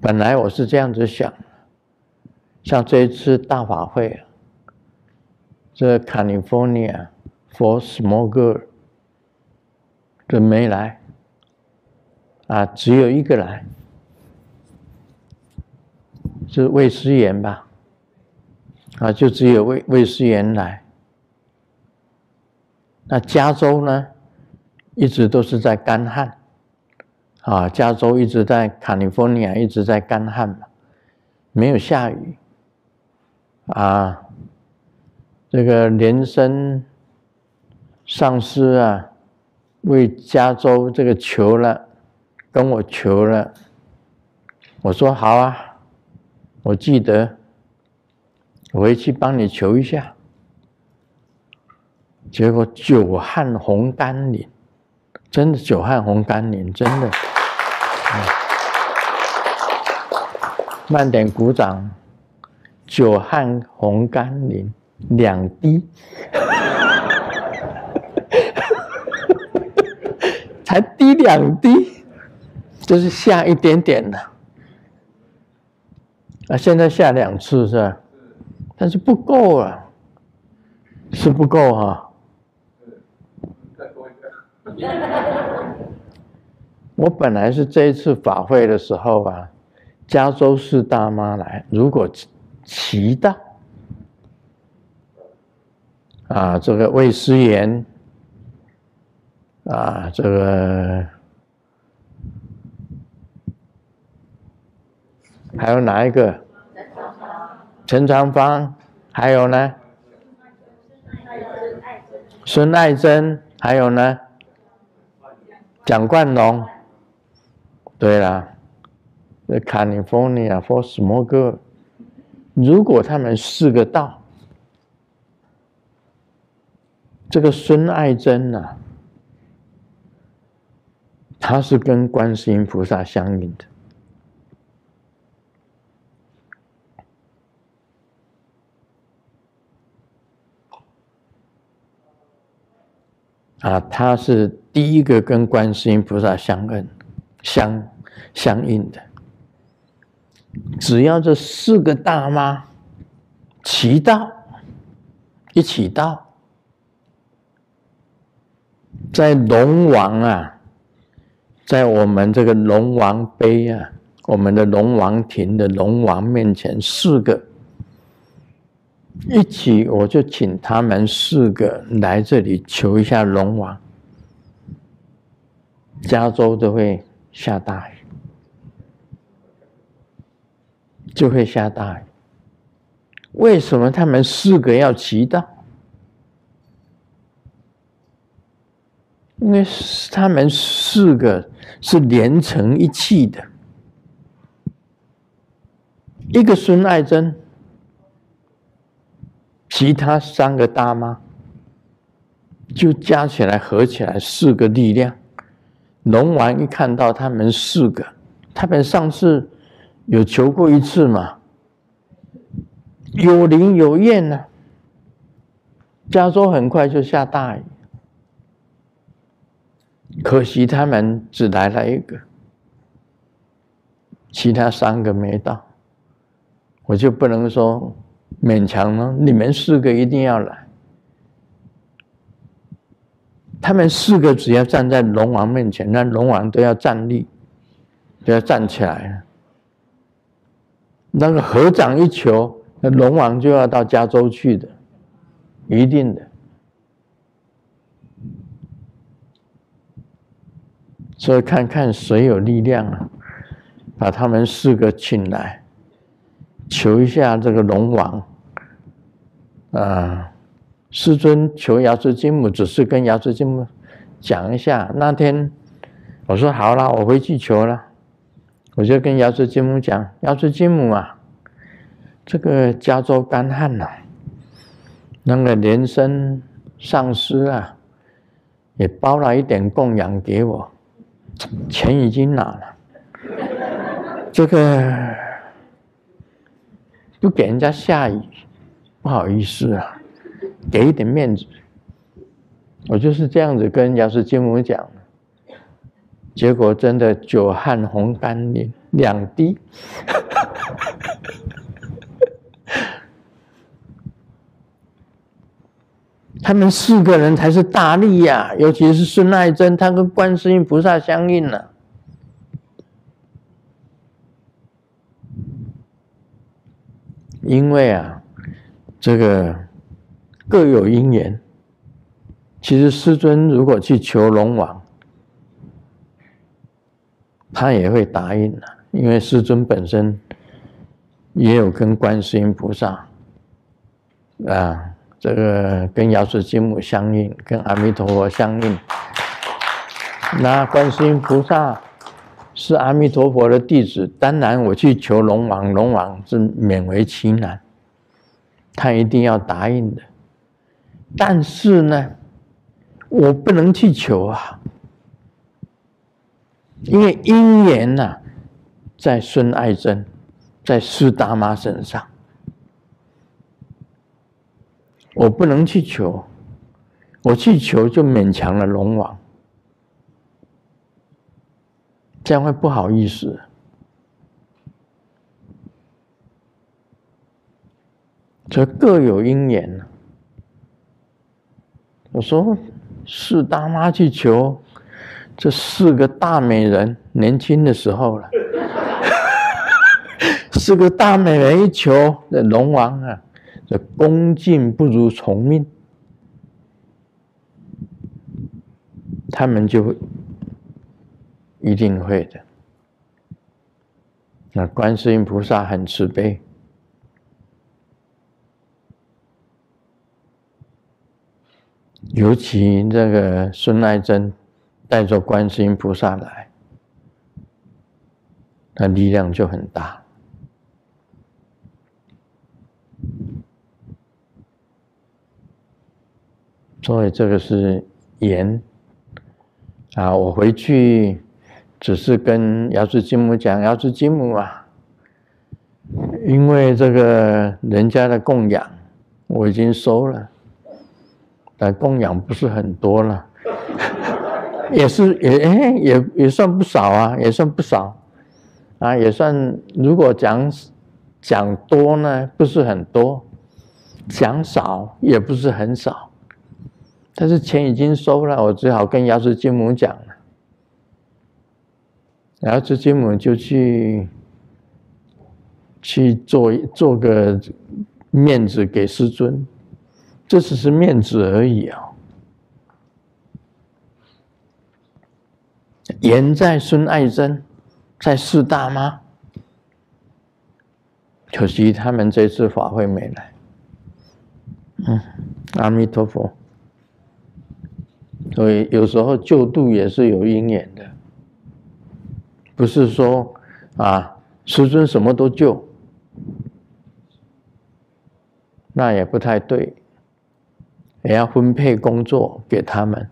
本来我是这样子想，像这一次大法会，这 California small girl 的没来，啊，只有一个来，是魏思妍吧，啊，就只有魏魏思妍来。那加州呢，一直都是在干旱。啊，加州一直在，卡尼丰尼亚一直在干旱嘛，没有下雨。啊，这个连生上司啊，为加州这个求了，跟我求了，我说好啊，我记得，回去帮你求一下。结果久旱红甘霖，真的久旱红甘霖，真的。慢点鼓掌。久旱红甘霖两滴，才滴两滴，就是下一点点的。啊，现在下两次是吧？但是不够啊，是不够哈。我本来是这一次法会的时候啊，加州市大妈来，如果祈祷啊，这个魏思妍啊，这个还有哪一个？陈长芳，还有呢？孙爱珍，还有呢？蒋冠龙。对啦，那加利福尼亚、佛斯摩哥，如果他们四个道，这个孙爱珍呐，他是跟观世音菩萨相应的啊，他是第一个跟观世音菩萨相认，相相应的，只要这四个大妈齐到，一起到，在龙王啊，在我们这个龙王碑啊，我们的龙王亭的龙王面前，四个一起，我就请他们四个来这里求一下龙王，加州都会。下大雨就会下大雨。为什么他们四个要祈祷？因为他们四个是连成一气的。一个孙爱珍，其他三个大妈就加起来合起来四个力量。龙王一看到他们四个，他们上次有求过一次嘛，有灵有验呢。加州很快就下大雨，可惜他们只来了一个，其他三个没到，我就不能说勉强了，你们四个一定要来。他们四个只要站在龙王面前，那龙王都要站立，都要站起来。那个合掌一求，那龙王就要到加州去的，一定的。所以看看谁有力量啊，把他们四个请来，求一下这个龙王，啊。师尊求瑶池金母，只是跟瑶池金母讲一下。那天我说好了，我回去求了，我就跟瑶池金母讲：“瑶池金母啊，这个加州干旱呐，那个连生上师啊，也包了一点供养给我，钱已经拿了，这个不给人家下雨，不好意思啊。”给一点面子，我就是这样子跟药氏金母讲，结果真的久旱逢甘霖，两滴，他们四个人才是大力呀，尤其是孙爱珍，她跟观世音菩萨相应了，因为啊，这个。各有因缘。其实师尊如果去求龙王，他也会答应的，因为师尊本身也有跟观世音菩萨啊，这个跟药师金母相应，跟阿弥陀佛相应。那观世音菩萨是阿弥陀佛的弟子，当然我去求龙王，龙王是勉为其难，他一定要答应的。但是呢，我不能去求啊，因为姻缘呐，在孙爱珍，在施大妈身上，我不能去求，我去求就勉强了龙王，这样会不好意思，这各有因缘。我说，四大妈去求，这四个大美人年轻的时候了。四个大美人一求，那龙王啊，这恭敬不如从命，他们就一定会的。那观世音菩萨很慈悲。尤其这个孙爱珍带着观世音菩萨来，那力量就很大。所以这个是言啊！我回去只是跟姚之金母讲，姚之金母啊，因为这个人家的供养我已经收了。但供养不是很多了，也是也哎也也算不少啊，也算不少，啊也算如果讲讲多呢不是很多，讲少也不是很少，但是钱已经收了，我只好跟药师金母讲了，后这金母就去去做做个面子给师尊。这只是面子而已啊！言在孙爱珍在四大吗？可惜他们这次法会没来。嗯，阿弥陀佛。所以有时候救度也是有因缘的，不是说啊，师尊什么都救，那也不太对。也要分配工作给他们。